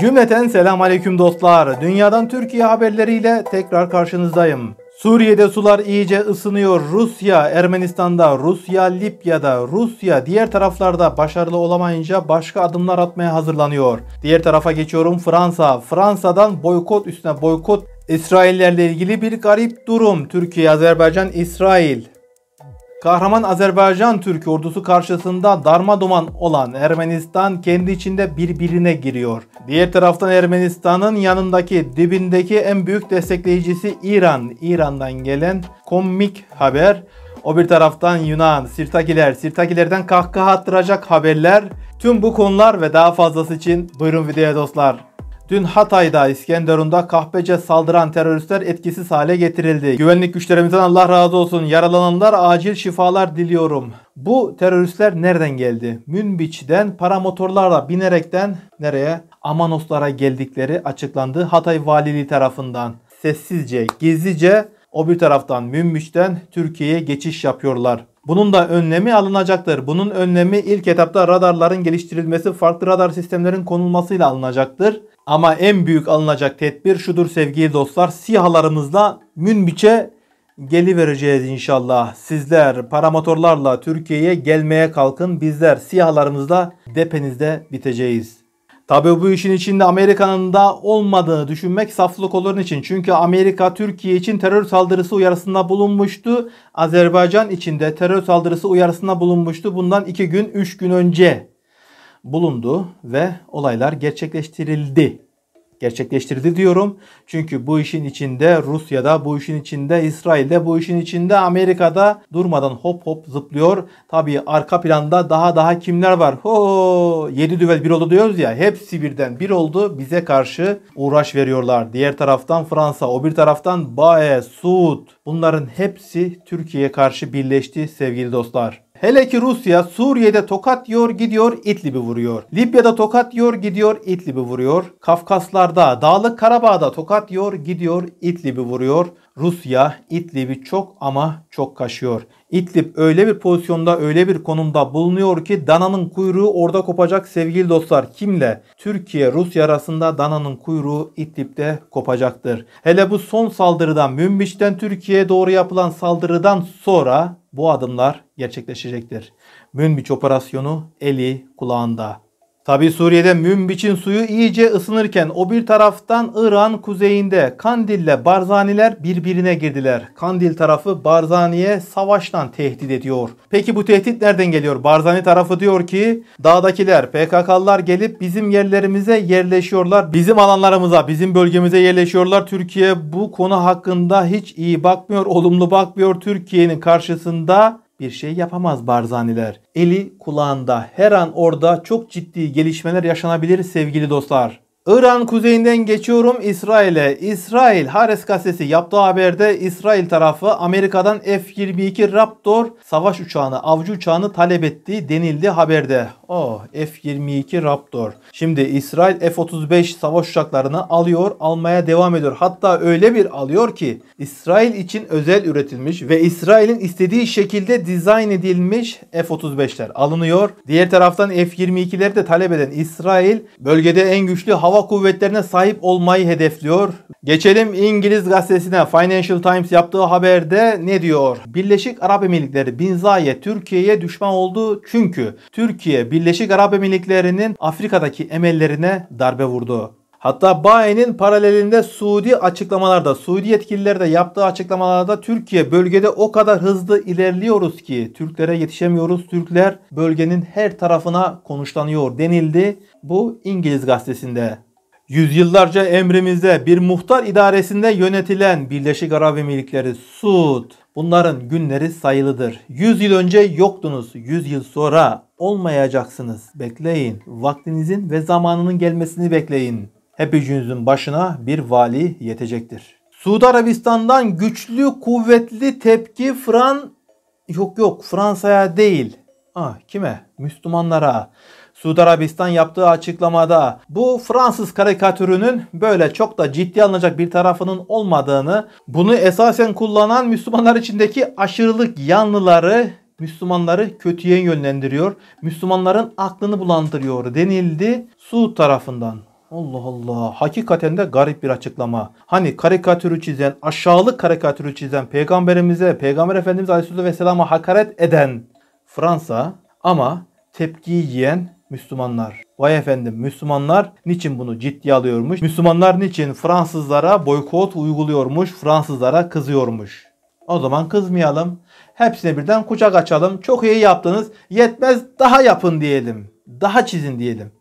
Cümleten selam aleyküm dostlar. Dünyadan Türkiye haberleriyle tekrar karşınızdayım. Suriye'de sular iyice ısınıyor. Rusya, Ermenistan'da, Rusya, Libya'da, Rusya diğer taraflarda başarılı olamayınca başka adımlar atmaya hazırlanıyor. Diğer tarafa geçiyorum Fransa. Fransa'dan boykot üstüne boykot İsraillerle ilgili bir garip durum. Türkiye, Azerbaycan, İsrail. Kahraman Azerbaycan Türk ordusu karşısında darma duman olan Ermenistan kendi içinde birbirine giriyor. Diğer taraftan Ermenistan'ın yanındaki dibindeki en büyük destekleyicisi İran. İran'dan gelen komik haber. O bir taraftan Yunan, Sirtakiler, Sirtakilerden kahkaha attıracak haberler. Tüm bu konular ve daha fazlası için buyurun videoya dostlar. Dün Hatay'da İskenderun'da kahpece saldıran teröristler etkisiz hale getirildi. Güvenlik güçlerimizden Allah razı olsun. Yaralananlar acil şifalar diliyorum. Bu teröristler nereden geldi? Münbiç'ten paramotorlarla binerekten nereye? Amanoslara geldikleri açıklandı Hatay Valiliği tarafından. Sessizce, gizlice o bir taraftan Münbiş'ten Türkiye'ye geçiş yapıyorlar. Bunun da önlemi alınacaktır. Bunun önlemi ilk etapta radarların geliştirilmesi, farklı radar sistemlerin konulmasıyla alınacaktır. Ama en büyük alınacak tedbir şudur sevgili dostlar. SİHA'larımızla Münbiç'e geli vereceğiz inşallah. Sizler paramotorlarla Türkiye'ye gelmeye kalkın. Bizler SİHA'larımızla depenizde biteceğiz. Tabii bu işin içinde Amerika'nın da olmadığını düşünmek saflık olur için. Çünkü Amerika Türkiye için terör saldırısı uyarısında bulunmuştu. Azerbaycan için de terör saldırısı uyarısında bulunmuştu. Bundan 2 gün 3 gün önce bulundu ve olaylar gerçekleştirildi gerçekleştirdi diyorum. Çünkü bu işin içinde Rusya'da, bu işin içinde İsrail'de, bu işin içinde Amerika'da durmadan hop hop zıplıyor. Tabi arka planda daha daha kimler var? Ho, 7 düvel bir oldu diyoruz ya. Hepsi birden bir oldu. Bize karşı uğraş veriyorlar. Diğer taraftan Fransa, o bir taraftan Bae, Suud. Bunların hepsi Türkiye'ye karşı birleşti sevgili dostlar. Hele ki Rusya Suriye'de tokat yiyor gidiyor İdlib'i vuruyor. Libya'da tokat yiyor gidiyor İdlib'i vuruyor. Kafkaslar'da Dağlık Karabağ'da tokat yiyor gidiyor İdlib'i vuruyor. Rusya İdlib'i çok ama çok kaşıyor. İdlib öyle bir pozisyonda öyle bir konumda bulunuyor ki dananın kuyruğu orada kopacak sevgili dostlar. Kimle? Türkiye Rusya arasında dananın kuyruğu İdlib'de kopacaktır. Hele bu son saldırıdan Münbiç'ten Türkiye'ye doğru yapılan saldırıdan sonra bu adımlar gerçekleşecektir. Münbiç operasyonu eli kulağında. Tabi Suriye'de Münbiç'in suyu iyice ısınırken o bir taraftan İran kuzeyinde Kandil'le Barzaniler birbirine girdiler. Kandil tarafı Barzani'ye savaştan tehdit ediyor. Peki bu tehdit nereden geliyor? Barzani tarafı diyor ki dağdakiler PKK'lılar gelip bizim yerlerimize yerleşiyorlar. Bizim alanlarımıza, bizim bölgemize yerleşiyorlar. Türkiye bu konu hakkında hiç iyi bakmıyor, olumlu bakmıyor. Türkiye'nin karşısında bir şey yapamaz Barzaniler. Eli kulağında her an orada çok ciddi gelişmeler yaşanabilir sevgili dostlar. İran kuzeyinden geçiyorum İsrail'e. İsrail Hares gazetesi yaptığı haberde İsrail tarafı Amerika'dan F-22 Raptor savaş uçağını, avcı uçağını talep ettiği denildi haberde. Oh F-22 Raptor. Şimdi İsrail F-35 savaş uçaklarını alıyor, almaya devam ediyor. Hatta öyle bir alıyor ki İsrail için özel üretilmiş ve İsrail'in istediği şekilde dizayn edilmiş F-35'ler alınıyor. Diğer taraftan F-22'leri de talep eden İsrail bölgede en güçlü hava hava kuvvetlerine sahip olmayı hedefliyor. Geçelim İngiliz gazetesine. Financial Times yaptığı haberde ne diyor? Birleşik Arap Emirlikleri Bin Binza'ya Türkiye'ye düşman oldu çünkü Türkiye Birleşik Arap Emirlikleri'nin Afrika'daki emellerine darbe vurdu. Hatta Baye'nin paralelinde Suudi açıklamalarda, Suudi yetkililerde yaptığı açıklamalarda Türkiye bölgede o kadar hızlı ilerliyoruz ki Türklere yetişemiyoruz. Türkler bölgenin her tarafına konuşlanıyor denildi. Bu İngiliz gazetesinde. Yüzyıllarca emrimizde bir muhtar idaresinde yönetilen Birleşik Arap Emirlikleri, Suud. Bunların günleri sayılıdır. 100 yıl önce yoktunuz, 100 yıl sonra olmayacaksınız. Bekleyin, vaktinizin ve zamanının gelmesini bekleyin. Hepinizin başına bir vali yetecektir. Suudi Arabistan'dan güçlü, kuvvetli tepki Fran... Yok yok, Fransa'ya değil. Ah, kime? Müslümanlara. Suudi Arabistan yaptığı açıklamada bu Fransız karikatürünün böyle çok da ciddi alınacak bir tarafının olmadığını, bunu esasen kullanan Müslümanlar içindeki aşırılık yanlıları Müslümanları kötüye yönlendiriyor, Müslümanların aklını bulandırıyor denildi Suud tarafından. Allah Allah. Hakikaten de garip bir açıklama. Hani karikatürü çizen, aşağılık karikatürü çizen peygamberimize, peygamber efendimiz aleyhisselatü vesselama hakaret eden Fransa ama tepki yiyen Müslümanlar. Vay efendim Müslümanlar niçin bunu ciddiye alıyormuş? Müslümanlar niçin Fransızlara boykot uyguluyormuş, Fransızlara kızıyormuş? O zaman kızmayalım. Hepsine birden kucak açalım. Çok iyi yaptınız. Yetmez daha yapın diyelim. Daha çizin diyelim.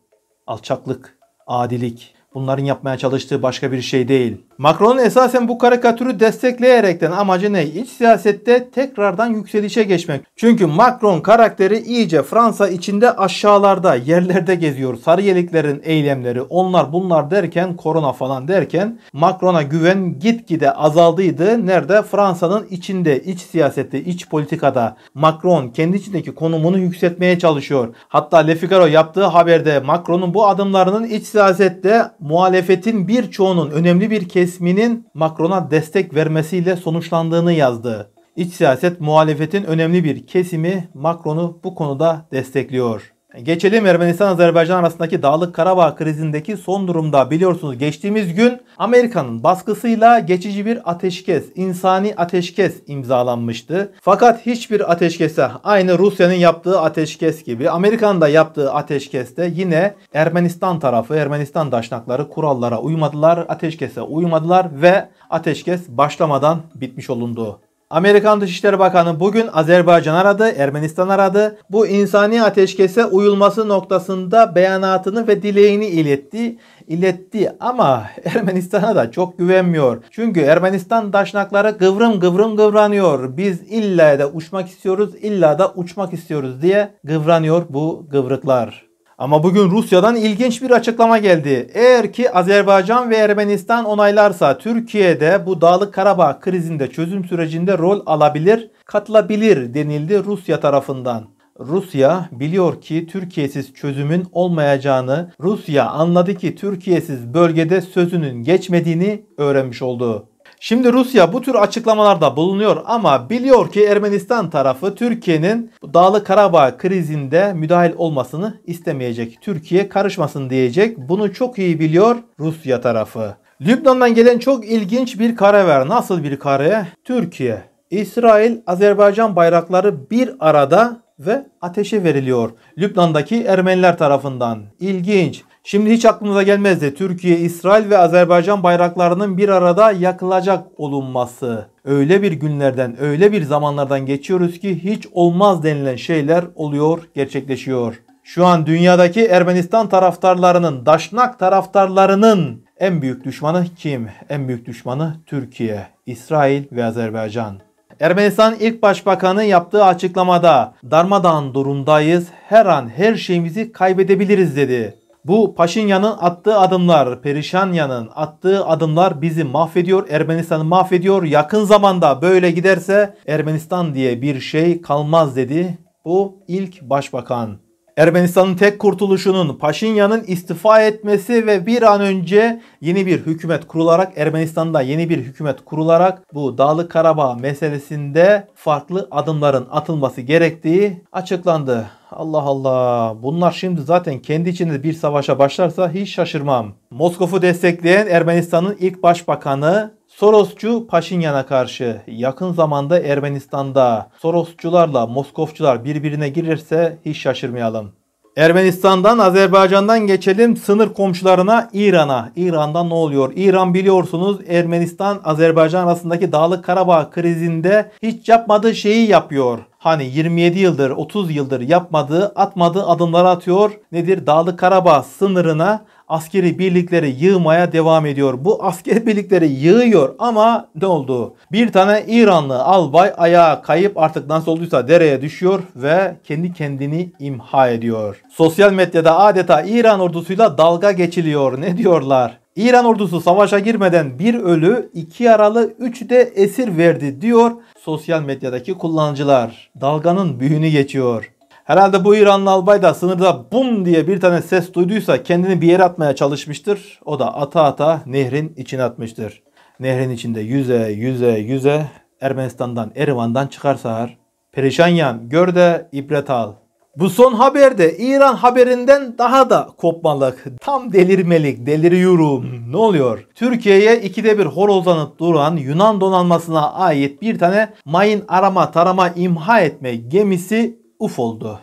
Alçaklık, adilik bunların yapmaya çalıştığı başka bir şey değil. Macron'un esasen bu karikatürü destekleyerekten amacı ne? İç siyasette tekrardan yükselişe geçmek. Çünkü Macron karakteri iyice Fransa içinde aşağılarda, yerlerde geziyor. Sarı yeliklerin eylemleri, onlar bunlar derken, korona falan derken Macron'a güven gitgide azaldıydı. Nerede? Fransa'nın içinde, iç siyasette, iç politikada Macron kendi içindeki konumunu yükseltmeye çalışıyor. Hatta Le Figaro yaptığı haberde Macron'un bu adımlarının iç siyasette muhalefetin birçoğunun önemli bir kesimini resminin Macron'a destek vermesiyle sonuçlandığını yazdı. İç siyaset muhalefetin önemli bir kesimi Macron'u bu konuda destekliyor. Geçelim Ermenistan-Azerbaycan arasındaki Dağlık Karabağ krizindeki son durumda biliyorsunuz geçtiğimiz gün Amerika'nın baskısıyla geçici bir ateşkes, insani ateşkes imzalanmıştı. Fakat hiçbir ateşkese aynı Rusya'nın yaptığı ateşkes gibi Amerika'nın da yaptığı ateşkeste yine Ermenistan tarafı, Ermenistan daşnakları kurallara uymadılar, ateşkese uymadılar ve ateşkes başlamadan bitmiş olundu. Amerikan Dışişleri Bakanı bugün Azerbaycan aradı, Ermenistan aradı. Bu insani ateşkese uyulması noktasında beyanatını ve dileğini iletti. İletti ama Ermenistan'a da çok güvenmiyor. Çünkü Ermenistan taşnakları kıvrım kıvrım kıvranıyor. Biz illa da uçmak istiyoruz, illa da uçmak istiyoruz diye kıvranıyor bu kıvrıklar. Ama bugün Rusya'dan ilginç bir açıklama geldi. Eğer ki Azerbaycan ve Ermenistan onaylarsa Türkiye'de bu Dağlık Karabağ krizinde çözüm sürecinde rol alabilir, katılabilir denildi Rusya tarafından. Rusya biliyor ki Türkiye'siz çözümün olmayacağını, Rusya anladı ki Türkiye'siz bölgede sözünün geçmediğini öğrenmiş oldu. Şimdi Rusya bu tür açıklamalarda bulunuyor ama biliyor ki Ermenistan tarafı Türkiye'nin Dağlı Karabağ krizinde müdahil olmasını istemeyecek. Türkiye karışmasın diyecek. Bunu çok iyi biliyor Rusya tarafı. Lübnan'dan gelen çok ilginç bir kare var. Nasıl bir kare? Türkiye, İsrail, Azerbaycan bayrakları bir arada ve ateşe veriliyor. Lübnan'daki Ermeniler tarafından. İlginç. Şimdi hiç aklımıza gelmezdi Türkiye, İsrail ve Azerbaycan bayraklarının bir arada yakılacak olunması. Öyle bir günlerden, öyle bir zamanlardan geçiyoruz ki hiç olmaz denilen şeyler oluyor, gerçekleşiyor. Şu an dünyadaki Ermenistan taraftarlarının, Daşnak taraftarlarının en büyük düşmanı kim? En büyük düşmanı Türkiye, İsrail ve Azerbaycan. Ermenistan ilk başbakanı yaptığı açıklamada darmadağın durumdayız, her an her şeyimizi kaybedebiliriz dedi. Bu Paşinyan'ın attığı adımlar, Perişanyan'ın attığı adımlar bizi mahvediyor, Ermenistan'ı mahvediyor. Yakın zamanda böyle giderse Ermenistan diye bir şey kalmaz dedi. Bu ilk başbakan Ermenistan'ın tek kurtuluşunun Paşinyan'ın istifa etmesi ve bir an önce yeni bir hükümet kurularak Ermenistan'da yeni bir hükümet kurularak bu Dağlık Karabağ meselesinde farklı adımların atılması gerektiği açıklandı. Allah Allah. Bunlar şimdi zaten kendi içinde bir savaşa başlarsa hiç şaşırmam. Moskov'u destekleyen Ermenistan'ın ilk başbakanı Sorosçu Paşinyan'a karşı yakın zamanda Ermenistan'da Sorosçularla Moskovçular birbirine girirse hiç şaşırmayalım. Ermenistan'dan Azerbaycan'dan geçelim sınır komşularına İran'a. İran'da ne oluyor? İran biliyorsunuz Ermenistan Azerbaycan arasındaki Dağlık Karabağ krizinde hiç yapmadığı şeyi yapıyor. Hani 27 yıldır 30 yıldır yapmadığı atmadığı adımları atıyor. Nedir? Dağlık Karabağ sınırına askeri birlikleri yığmaya devam ediyor. Bu askeri birlikleri yığıyor ama ne oldu? Bir tane İranlı albay ayağa kayıp artık nasıl olduysa dereye düşüyor ve kendi kendini imha ediyor. Sosyal medyada adeta İran ordusuyla dalga geçiliyor. Ne diyorlar? İran ordusu savaşa girmeden bir ölü, iki yaralı, üç de esir verdi diyor sosyal medyadaki kullanıcılar. Dalganın büyüğünü geçiyor. Herhalde bu İranlı albay da sınırda bum diye bir tane ses duyduysa kendini bir yere atmaya çalışmıştır. O da ata ata nehrin içine atmıştır. Nehrin içinde yüze yüze yüze Ermenistan'dan Erivan'dan çıkarsa her Perişan yan gör de ibret al. Bu son haber de İran haberinden daha da kopmalık. Tam delirmelik, deliriyorum. Ne oluyor? Türkiye'ye ikide bir horozlanıp duran Yunan donanmasına ait bir tane mayın arama tarama imha etme gemisi uf oldu.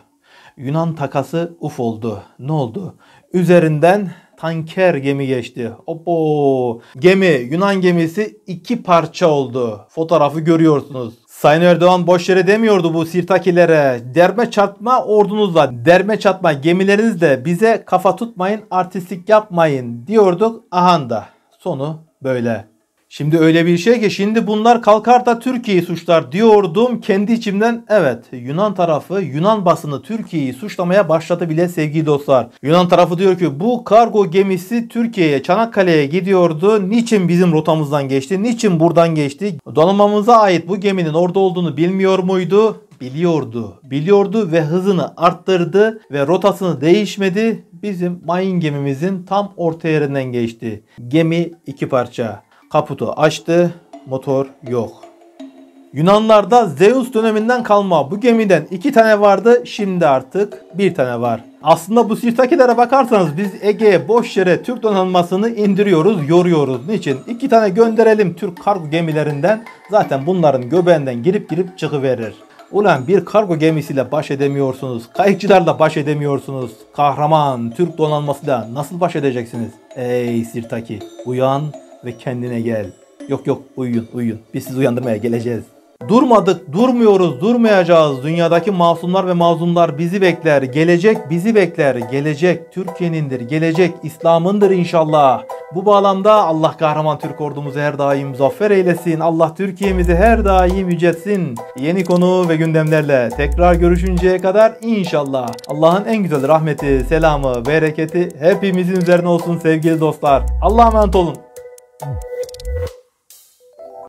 Yunan takası uf oldu. Ne oldu? Üzerinden tanker gemi geçti. Opo! Gemi, Yunan gemisi iki parça oldu. Fotoğrafı görüyorsunuz. Sayın Erdoğan boş yere demiyordu bu sirtakilere. Derme çatma ordunuzla, derme çatma gemilerinizle bize kafa tutmayın, artistlik yapmayın diyorduk. Ahanda. Sonu böyle. Şimdi öyle bir şey ki şimdi bunlar kalkar da Türkiye'yi suçlar diyordum kendi içimden. Evet Yunan tarafı Yunan basını Türkiye'yi suçlamaya başladı bile sevgili dostlar. Yunan tarafı diyor ki bu kargo gemisi Türkiye'ye Çanakkale'ye gidiyordu. Niçin bizim rotamızdan geçti? Niçin buradan geçti? Donanmamıza ait bu geminin orada olduğunu bilmiyor muydu? biliyordu. Biliyordu ve hızını arttırdı ve rotasını değişmedi. Bizim mayın gemimizin tam orta yerinden geçti. Gemi iki parça. Kaputu açtı, motor yok. Yunanlarda Zeus döneminden kalma bu gemiden iki tane vardı şimdi artık bir tane var. Aslında bu sirtakilere bakarsanız biz Ege'ye boş yere Türk donanmasını indiriyoruz, yoruyoruz. Niçin? İki tane gönderelim Türk kargo gemilerinden. Zaten bunların göbeğinden girip girip çıkıverir. Ulan bir kargo gemisiyle baş edemiyorsunuz. Kayıkçılarla baş edemiyorsunuz. Kahraman Türk donanmasıyla nasıl baş edeceksiniz? Ey Sirtaki uyan ve kendine gel. Yok yok uyuyun uyuyun. Biz sizi uyandırmaya geleceğiz. Durmadık, durmuyoruz, durmayacağız. Dünyadaki masumlar ve mazlumlar bizi bekler. Gelecek bizi bekler. Gelecek Türkiye'nindir. Gelecek İslam'ındır inşallah. Bu bağlamda Allah kahraman Türk ordumuzu her daim zafer eylesin. Allah Türkiye'mizi her daim yüceltsin. Yeni konu ve gündemlerle tekrar görüşünceye kadar inşallah Allah'ın en güzel rahmeti, selamı, bereketi hepimizin üzerine olsun sevgili dostlar. Allah'a emanet olun. oh.